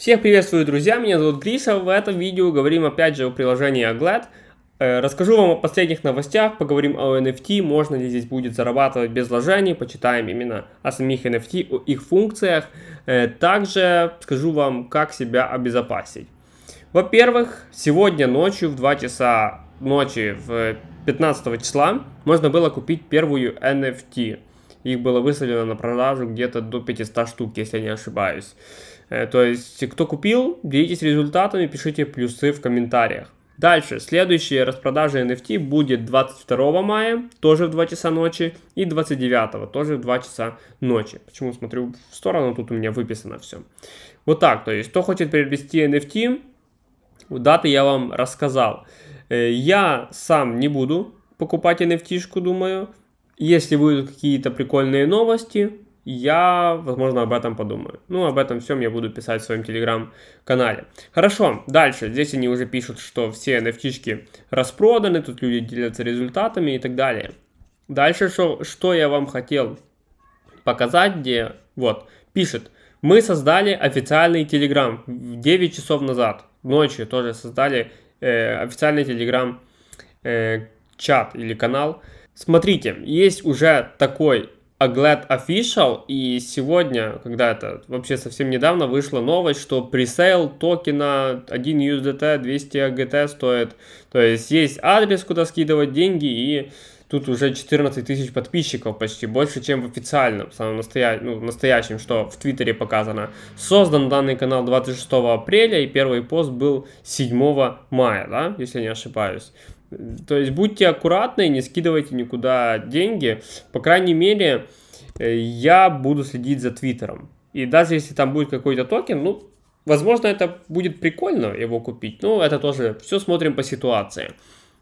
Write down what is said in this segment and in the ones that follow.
Всех приветствую, друзья, меня зовут Гриша. В этом видео говорим опять же о приложении Aglet. Э, расскажу вам о последних новостях, поговорим о NFT, можно ли здесь будет зарабатывать без вложений, почитаем именно о самих NFT, о их функциях. Э, также скажу вам, как себя обезопасить. Во-первых, сегодня ночью в 2 часа ночи в 15 числа можно было купить первую NFT. Их было выставлено на продажу где-то до 500 штук, если я не ошибаюсь. Э, то есть, кто купил, делитесь результатами, пишите плюсы в комментариях. Дальше, следующая распродажа NFT будет 22 мая, тоже в 2 часа ночи, и 29, тоже в 2 часа ночи. Почему смотрю в сторону, тут у меня выписано все. Вот так, то есть, кто хочет приобрести NFT, даты я вам рассказал. Э, я сам не буду покупать NFT, думаю, если будут какие-то прикольные новости, я, возможно, об этом подумаю. Ну, об этом всем я буду писать в своем телеграм-канале. Хорошо, дальше. Здесь они уже пишут, что все nft распроданы, тут люди делятся результатами и так далее. Дальше, что, что я вам хотел показать, где, вот, пишет, мы создали официальный телеграм 9 часов назад, ночью тоже создали э, официальный телеграм э, чат или канал, Смотрите, есть уже такой Aglad Official, и сегодня, когда это вообще совсем недавно, вышла новость, что пресейл токена 1 USDT 200 AGT стоит. То есть есть адрес, куда скидывать деньги, и тут уже 14 тысяч подписчиков почти, больше, чем в официальном, самом настоя... ну, настоящем, что в Твиттере показано. Создан данный канал 26 апреля, и первый пост был 7 мая, да, если не ошибаюсь. То есть будьте аккуратны, не скидывайте никуда деньги. По крайней мере, э, я буду следить за Твиттером. И даже если там будет какой-то токен, ну, возможно, это будет прикольно его купить. Ну, это тоже все смотрим по ситуации.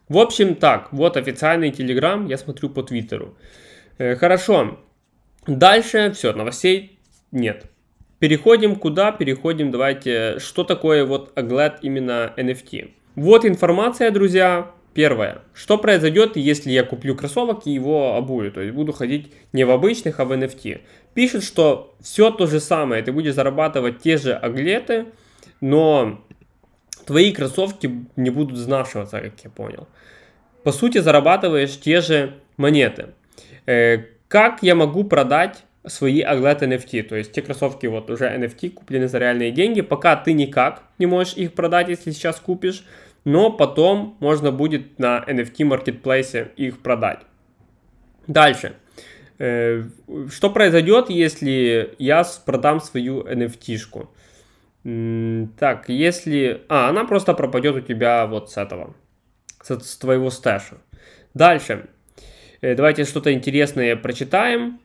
В общем, так, вот официальный Телеграм, я смотрю по Твиттеру. Э, хорошо, дальше все, новостей нет. Переходим куда? Переходим, давайте, что такое вот Aglet именно NFT. Вот информация, друзья, Первое. Что произойдет, если я куплю кроссовок и его обую? То есть буду ходить не в обычных, а в NFT. Пишут, что все то же самое. Ты будешь зарабатывать те же аглеты, но твои кроссовки не будут знавшиваться, как я понял. По сути, зарабатываешь те же монеты. Э, как я могу продать свои аглеты NFT, то есть те кроссовки вот уже NFT куплены за реальные деньги, пока ты никак не можешь их продать, если сейчас купишь, но потом можно будет на NFT маркетплейсе их продать. Дальше. Э, что произойдет, если я продам свою NFT? -шку? Так, если... А, она просто пропадет у тебя вот с этого, с твоего стэша. Дальше. Э, давайте что-то интересное прочитаем.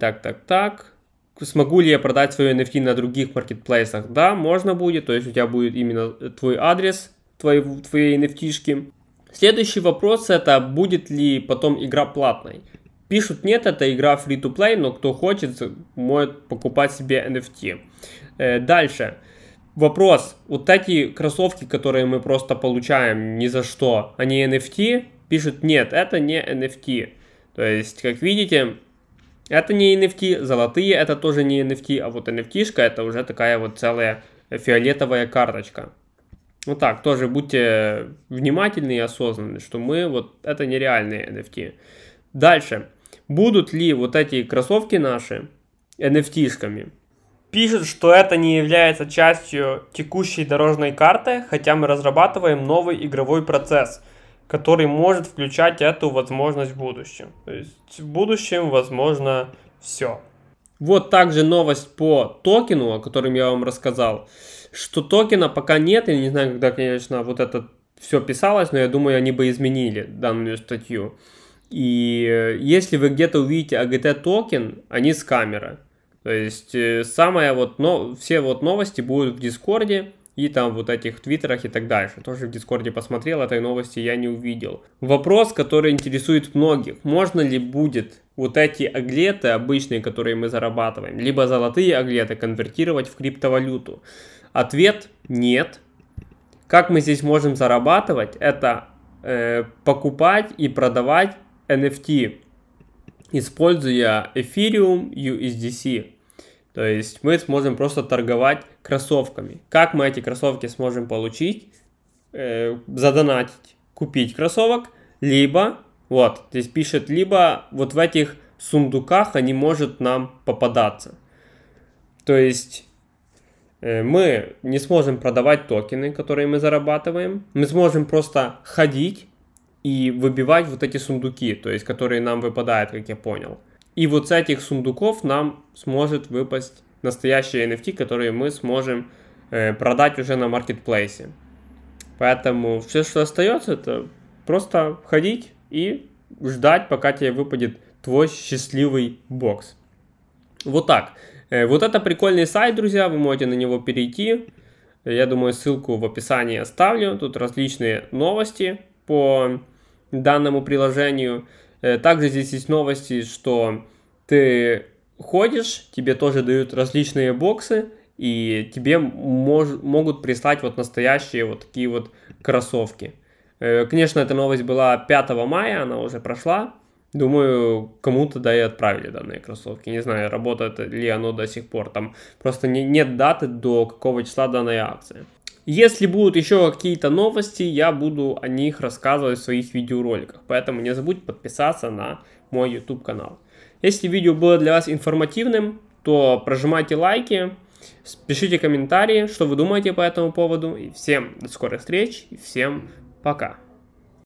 Так, так, так смогу ли я продать свою NFT на других маркетплейсах? Да, можно будет, то есть у тебя будет именно э, твой адрес твои твои NFT. -шки. Следующий вопрос это, будет ли потом игра платной? Пишут, нет, это игра free-to-play, но кто хочет, может покупать себе NFT. Э, дальше. Вопрос. Вот эти кроссовки, которые мы просто получаем ни за что, они NFT? Пишут, нет, это не NFT. То есть, как видите, это не NFT, золотые это тоже не NFT, а вот nft это уже такая вот целая фиолетовая карточка. Ну вот так, тоже будьте внимательны и осознанны, что мы вот это нереальные NFT. Дальше. Будут ли вот эти кроссовки наши NFT-шками? Пишет, что это не является частью текущей дорожной карты, хотя мы разрабатываем новый игровой процесс – который может включать эту возможность в будущем. То есть в будущем возможно все. Вот также новость по токену, о котором я вам рассказал, что токена пока нет, я не знаю, когда, конечно, вот это все писалось, но я думаю, они бы изменили данную статью. И если вы где-то увидите AGT токен, они с камеры. То есть э, самая вот, но все вот новости будут в Дискорде, и там вот этих твиттерах и так дальше. Тоже в Дискорде посмотрел, этой новости я не увидел. Вопрос, который интересует многих. Можно ли будет вот эти аглеты обычные, которые мы зарабатываем, либо золотые аглеты конвертировать в криптовалюту? Ответ – нет. Как мы здесь можем зарабатывать? Это э, покупать и продавать NFT, используя Ethereum USDC. То есть мы сможем просто торговать кроссовками. Как мы эти кроссовки сможем получить, э, задонатить, купить кроссовок, либо, вот, здесь пишет, либо вот в этих сундуках они может нам попадаться. То есть э, мы не сможем продавать токены, которые мы зарабатываем. Мы сможем просто ходить и выбивать вот эти сундуки, то есть которые нам выпадают, как я понял. И вот с этих сундуков нам сможет выпасть настоящие NFT, которые мы сможем э, продать уже на маркетплейсе. Поэтому все, что остается, это просто ходить и ждать, пока тебе выпадет твой счастливый бокс. Вот так. Э, вот это прикольный сайт, друзья, вы можете на него перейти. Я думаю, ссылку в описании оставлю. Тут различные новости по данному приложению. Э, Также здесь есть новости, что ты ходишь, тебе тоже дают различные боксы, и тебе мож, могут прислать вот настоящие вот такие вот кроссовки. Э, конечно, эта новость была 5 мая, она уже прошла. Думаю, кому-то да и отправили данные кроссовки. Не знаю, работает ли оно до сих пор. Там просто не, нет даты, до какого числа данная акция. Если будут еще какие-то новости, я буду о них рассказывать в своих видеороликах. Поэтому не забудь подписаться на мой YouTube канал. Если видео было для вас информативным, то прожимайте лайки, пишите комментарии, что вы думаете по этому поводу. И всем до скорых встреч, и всем пока.